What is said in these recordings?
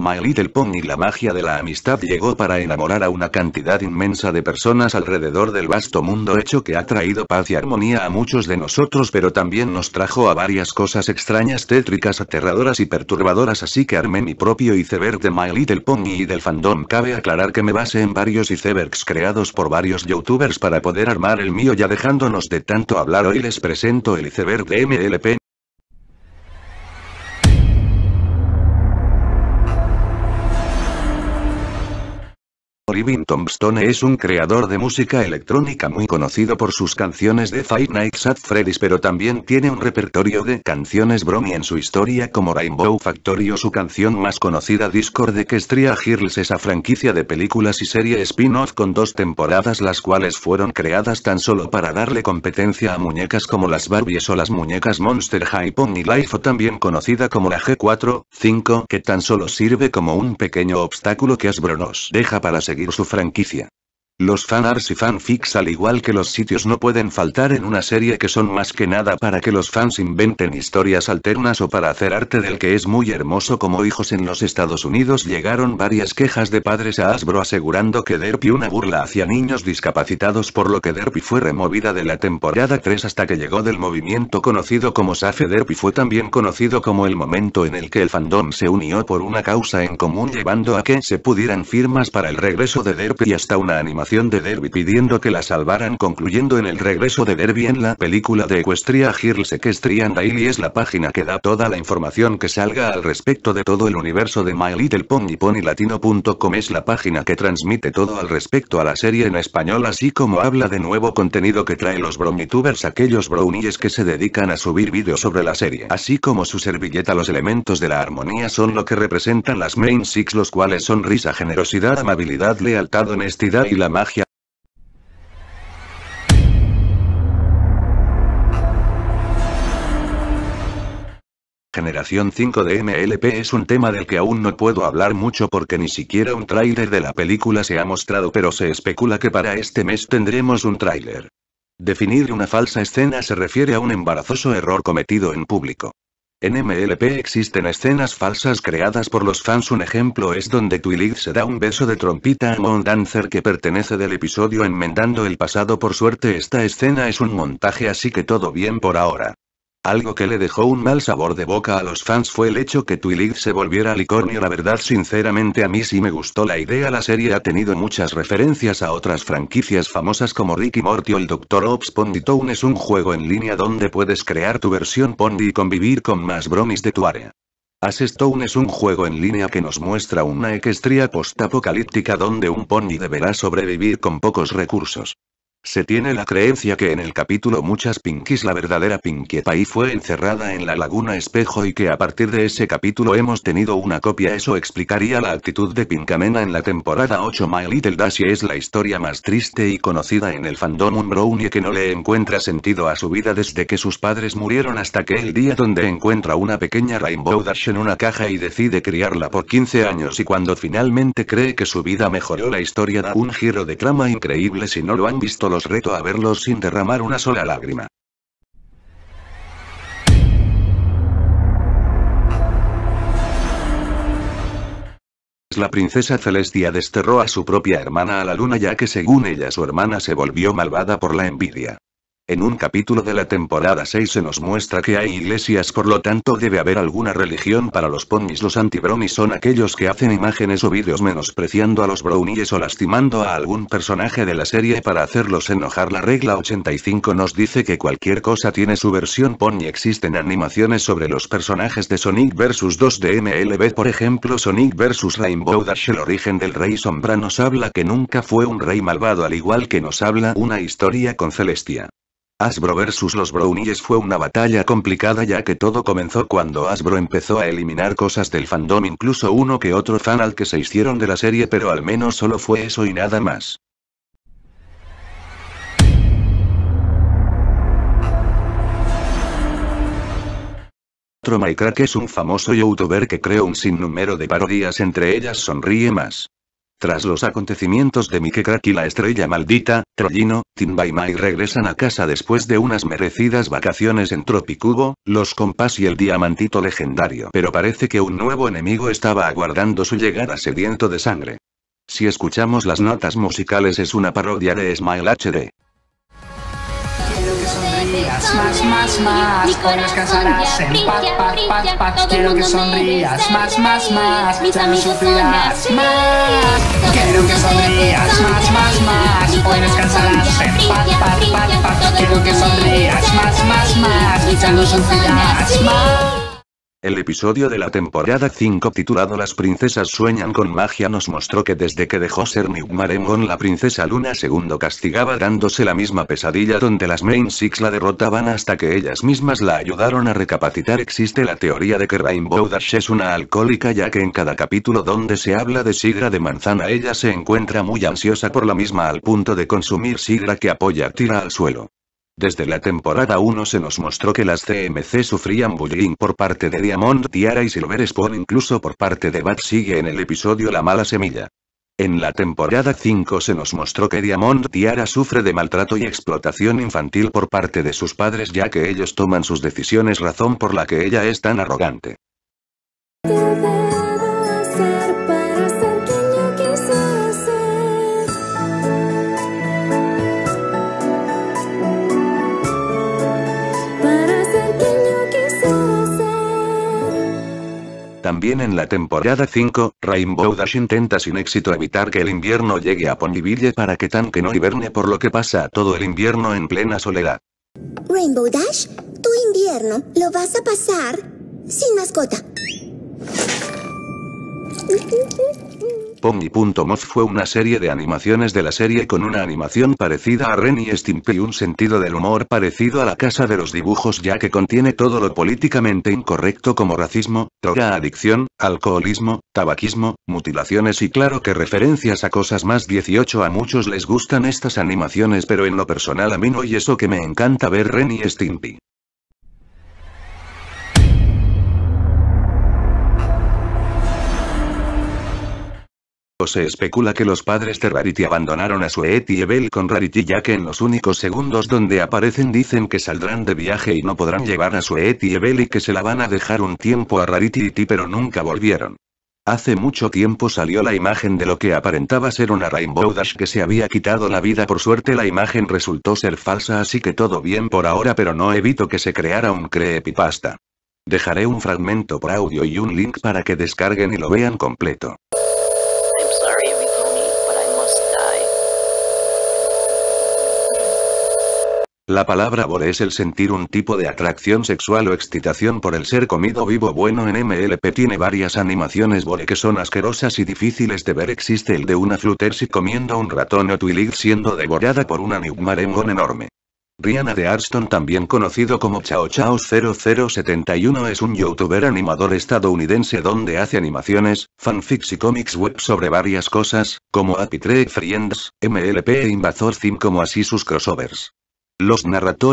My Little Pony la magia de la amistad llegó para enamorar a una cantidad inmensa de personas alrededor del vasto mundo hecho que ha traído paz y armonía a muchos de nosotros pero también nos trajo a varias cosas extrañas, tétricas, aterradoras y perturbadoras así que armé mi propio iceberg de My Little Pony y del fandom cabe aclarar que me base en varios icebergs creados por varios youtubers para poder armar el mío ya dejándonos de tanto hablar hoy les presento el iceberg de MLP Living Tombstone es un creador de música electrónica muy conocido por sus canciones de Fight Nights at Freddy's pero también tiene un repertorio de canciones bromi en su historia como Rainbow Factory o su canción más conocida Discord de que estría Girls esa franquicia de películas y serie spin-off con dos temporadas las cuales fueron creadas tan solo para darle competencia a muñecas como las Barbies o las muñecas Monster High Pony Life o también conocida como la G4, 5 que tan solo sirve como un pequeño obstáculo que Asbronos deja para seguir su franquicia. Los fanarts y fanfics al igual que los sitios no pueden faltar en una serie que son más que nada para que los fans inventen historias alternas o para hacer arte del que es muy hermoso como hijos en los Estados Unidos llegaron varias quejas de padres a Hasbro asegurando que Derpy una burla hacia niños discapacitados por lo que Derpy fue removida de la temporada 3 hasta que llegó del movimiento conocido como Safe Derpy fue también conocido como el momento en el que el fandom se unió por una causa en común llevando a que se pudieran firmas para el regreso de Derpy hasta una animación de Derby pidiendo que la salvaran concluyendo en el regreso de Derby en la película de Equestria Girls Equestrian Daily es la página que da toda la información que salga al respecto de todo el universo de My Little Pony Latino.com. es la página que transmite todo al respecto a la serie en español así como habla de nuevo contenido que trae los bromitubers aquellos brownies que se dedican a subir vídeos sobre la serie así como su servilleta los elementos de la armonía son lo que representan las main six los cuales son risa generosidad amabilidad lealtad honestidad y la Generación 5 de MLP es un tema del que aún no puedo hablar mucho porque ni siquiera un tráiler de la película se ha mostrado pero se especula que para este mes tendremos un tráiler. Definir una falsa escena se refiere a un embarazoso error cometido en público. En MLP existen escenas falsas creadas por los fans. Un ejemplo es donde Twilight se da un beso de trompita a Moon Dancer que pertenece del episodio Enmendando el pasado. Por suerte esta escena es un montaje así que todo bien por ahora. Algo que le dejó un mal sabor de boca a los fans fue el hecho que Twilight se volviera licornio. La verdad, sinceramente, a mí sí me gustó la idea. La serie ha tenido muchas referencias a otras franquicias famosas como Ricky Morty o el Dr. Ops. Town es un juego en línea donde puedes crear tu versión Pondy y convivir con más bromis de tu área. Stone es un juego en línea que nos muestra una equestría postapocalíptica donde un pony deberá sobrevivir con pocos recursos. Se tiene la creencia que en el capítulo Muchas Pinkies la verdadera Pinkie Pie fue encerrada en la laguna espejo y que a partir de ese capítulo hemos tenido una copia. Eso explicaría la actitud de Pinkamena en la temporada 8. My Little y es la historia más triste y conocida en el fandom un brownie que no le encuentra sentido a su vida desde que sus padres murieron hasta que el día donde encuentra una pequeña Rainbow Dash en una caja y decide criarla por 15 años y cuando finalmente cree que su vida mejoró la historia da un giro de trama increíble si no lo han visto los reto a verlos sin derramar una sola lágrima. La princesa Celestia desterró a su propia hermana a la luna ya que según ella su hermana se volvió malvada por la envidia. En un capítulo de la temporada 6 se nos muestra que hay iglesias, por lo tanto debe haber alguna religión para los ponis. Los antibronis son aquellos que hacen imágenes o vídeos menospreciando a los brownies o lastimando a algún personaje de la serie para hacerlos enojar. La regla 85 nos dice que cualquier cosa tiene su versión pony. Existen animaciones sobre los personajes de Sonic vs 2 de MLB, por ejemplo Sonic vs Rainbow Dash. El origen del rey Sombra nos habla que nunca fue un rey malvado, al igual que nos habla una historia con Celestia. Asbro versus los Brownies fue una batalla complicada ya que todo comenzó cuando Asbro empezó a eliminar cosas del fandom incluso uno que otro fan al que se hicieron de la serie pero al menos solo fue eso y nada más. Minecraft es un famoso youtuber que creó un sinnúmero de parodias entre ellas Sonríe Más. Tras los acontecimientos de Mike Crack y la estrella maldita, Trollino, Timba y Mai regresan a casa después de unas merecidas vacaciones en Tropicubo, los compás y el diamantito legendario. Pero parece que un nuevo enemigo estaba aguardando su llegada sediento de sangre. Si escuchamos las notas musicales es una parodia de Smile HD más, más, más, Quiero que sonrías más, más, más. Ya no sufrirás más. Quiero que sonrías más, más, más. en Quiero que sonrías más, más, más. Ya no sufrirás más. El episodio de la temporada 5 titulado Las princesas sueñan con magia nos mostró que desde que dejó ser Newmaremon la princesa Luna II castigaba dándose la misma pesadilla donde las Main Six la derrotaban hasta que ellas mismas la ayudaron a recapacitar. Existe la teoría de que Rainbow Dash es una alcohólica ya que en cada capítulo donde se habla de Sigra de manzana ella se encuentra muy ansiosa por la misma al punto de consumir Sigra que apoya tira al suelo. Desde la temporada 1 se nos mostró que las CMC sufrían bullying por parte de Diamond Tiara y Silver Spawn incluso por parte de Bat sigue en el episodio La mala semilla. En la temporada 5 se nos mostró que Diamond Tiara sufre de maltrato y explotación infantil por parte de sus padres ya que ellos toman sus decisiones razón por la que ella es tan arrogante. También en la temporada 5, Rainbow Dash intenta sin éxito evitar que el invierno llegue a Ponyville para que Tanque no hiberne por lo que pasa todo el invierno en plena soledad. Rainbow Dash, tu invierno lo vas a pasar sin mascota. Pony.moz fue una serie de animaciones de la serie con una animación parecida a Ren y Stimpy y un sentido del humor parecido a la casa de los dibujos ya que contiene todo lo políticamente incorrecto como racismo, droga adicción, alcoholismo, tabaquismo, mutilaciones y claro que referencias a cosas más 18 a muchos les gustan estas animaciones pero en lo personal a mí no y eso que me encanta ver Ren y Stimpy. se especula que los padres de Rarity abandonaron a Eti y Ebel con Rarity ya que en los únicos segundos donde aparecen dicen que saldrán de viaje y no podrán llevar a Eti y Evel y que se la van a dejar un tiempo a Rarity y pero nunca volvieron. Hace mucho tiempo salió la imagen de lo que aparentaba ser una Rainbow Dash que se había quitado la vida por suerte la imagen resultó ser falsa así que todo bien por ahora pero no evito que se creara un creepypasta. Dejaré un fragmento por audio y un link para que descarguen y lo vean completo. La palabra bore es el sentir un tipo de atracción sexual o excitación por el ser comido vivo bueno en MLP tiene varias animaciones bore que son asquerosas y difíciles de ver existe el de una Fluttershy comiendo un ratón o Twilight siendo devorada por un Enigmarengon enorme. Rihanna de Arston también conocido como Chao Chao 0071 es un youtuber animador estadounidense donde hace animaciones, fanfics y cómics web sobre varias cosas, como Happy Tree Friends, MLP e Invasor como así sus crossovers. Los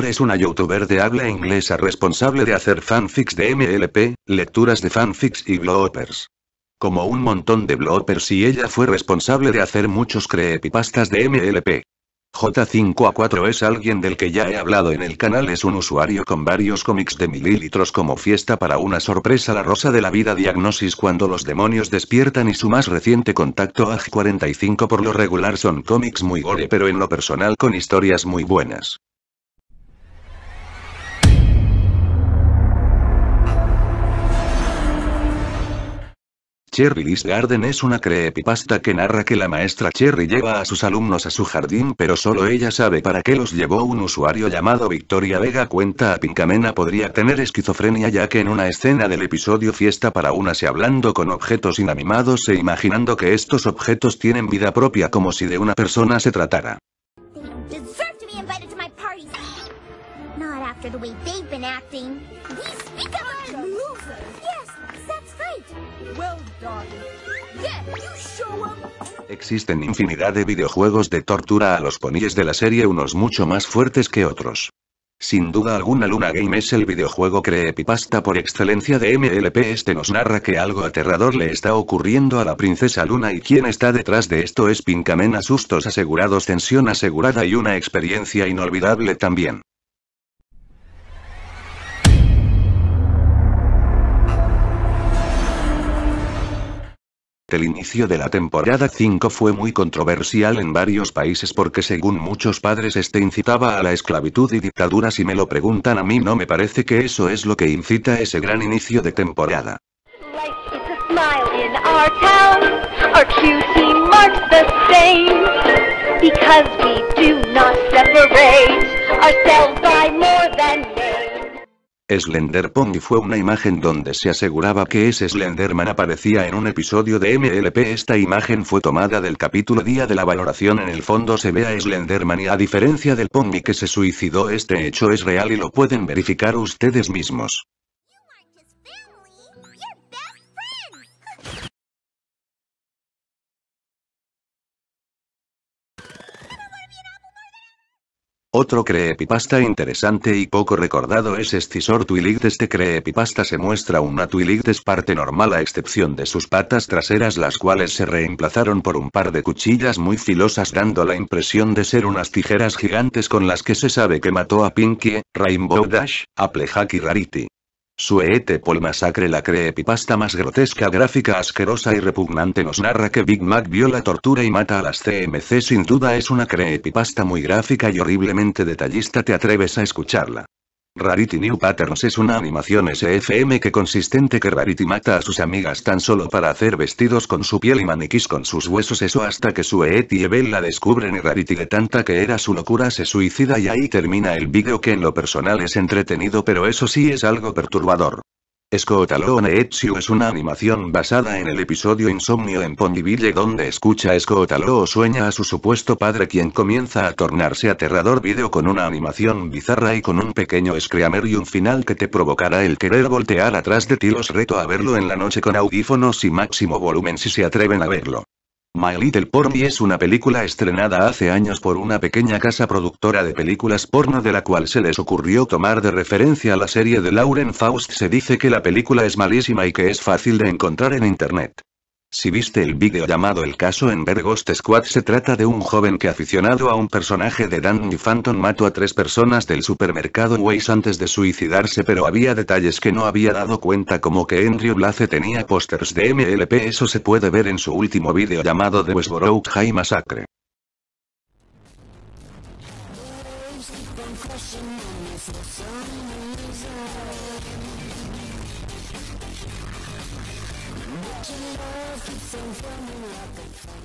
es una youtuber de habla inglesa responsable de hacer fanfics de MLP, lecturas de fanfics y bloopers. Como un montón de bloopers y ella fue responsable de hacer muchos creepypastas de MLP. J5A4 es alguien del que ya he hablado en el canal, es un usuario con varios cómics de mililitros como fiesta para una sorpresa La Rosa de la Vida Diagnosis cuando los demonios despiertan y su más reciente contacto AG45 por lo regular son cómics muy gore pero en lo personal con historias muy buenas. Cherry's Garden es una creepypasta que narra que la maestra Cherry lleva a sus alumnos a su jardín pero solo ella sabe para qué los llevó un usuario llamado Victoria Vega cuenta a Pinkamena podría tener esquizofrenia ya que en una escena del episodio Fiesta para una se hablando con objetos inanimados e imaginando que estos objetos tienen vida propia como si de una persona se tratara. Em. Existen infinidad de videojuegos de tortura a los ponies de la serie, unos mucho más fuertes que otros. Sin duda alguna Luna Game es el videojuego creepypasta por excelencia de MLP. Este nos narra que algo aterrador le está ocurriendo a la princesa Luna y quien está detrás de esto es Pinkamen asustos sustos asegurados, tensión asegurada y una experiencia inolvidable también. El inicio de la temporada 5 fue muy controversial en varios países porque según muchos padres este incitaba a la esclavitud y dictadura si me lo preguntan a mí no me parece que eso es lo que incita ese gran inicio de temporada. Slender Pony fue una imagen donde se aseguraba que ese Slenderman aparecía en un episodio de MLP. Esta imagen fue tomada del capítulo Día de la Valoración. En el fondo se ve a Slenderman y a diferencia del Pony que se suicidó este hecho es real y lo pueden verificar ustedes mismos. Otro creepypasta interesante y poco recordado es Scissor este Twilight. Este creepypasta se muestra una Twilight Es parte normal a excepción de sus patas traseras las cuales se reemplazaron por un par de cuchillas muy filosas dando la impresión de ser unas tijeras gigantes con las que se sabe que mató a Pinkie, Rainbow Dash, Applejack y Rarity. Suete Paul Masacre La creepypasta más grotesca, gráfica, asquerosa y repugnante nos narra que Big Mac vio la tortura y mata a las CMC. Sin duda es una creepypasta muy gráfica y horriblemente detallista. ¿Te atreves a escucharla? Rarity New Patterns es una animación SFM que consistente que Rarity mata a sus amigas tan solo para hacer vestidos con su piel y maniquís con sus huesos eso hasta que su E.T. y Evel la descubren y Rarity de tanta que era su locura se suicida y ahí termina el vídeo que en lo personal es entretenido pero eso sí es algo perturbador. Scotland Neetsu es una animación basada en el episodio Insomnio en Ponyville donde escucha a Scotalo o sueña a su supuesto padre quien comienza a tornarse aterrador video con una animación bizarra y con un pequeño screamer y un final que te provocará el querer voltear atrás de ti los reto a verlo en la noche con audífonos y máximo volumen si se atreven a verlo. My Little Pony es una película estrenada hace años por una pequeña casa productora de películas porno de la cual se les ocurrió tomar de referencia la serie de Lauren Faust. Se dice que la película es malísima y que es fácil de encontrar en internet. Si viste el video llamado El caso en Ver Squad se trata de un joven que aficionado a un personaje de Danny Phantom mató a tres personas del supermercado Waze antes de suicidarse pero había detalles que no había dado cuenta como que Andrew Blase tenía pósters de MLP eso se puede ver en su último video llamado The Westboro High Masacre. your love keeps on coming fire.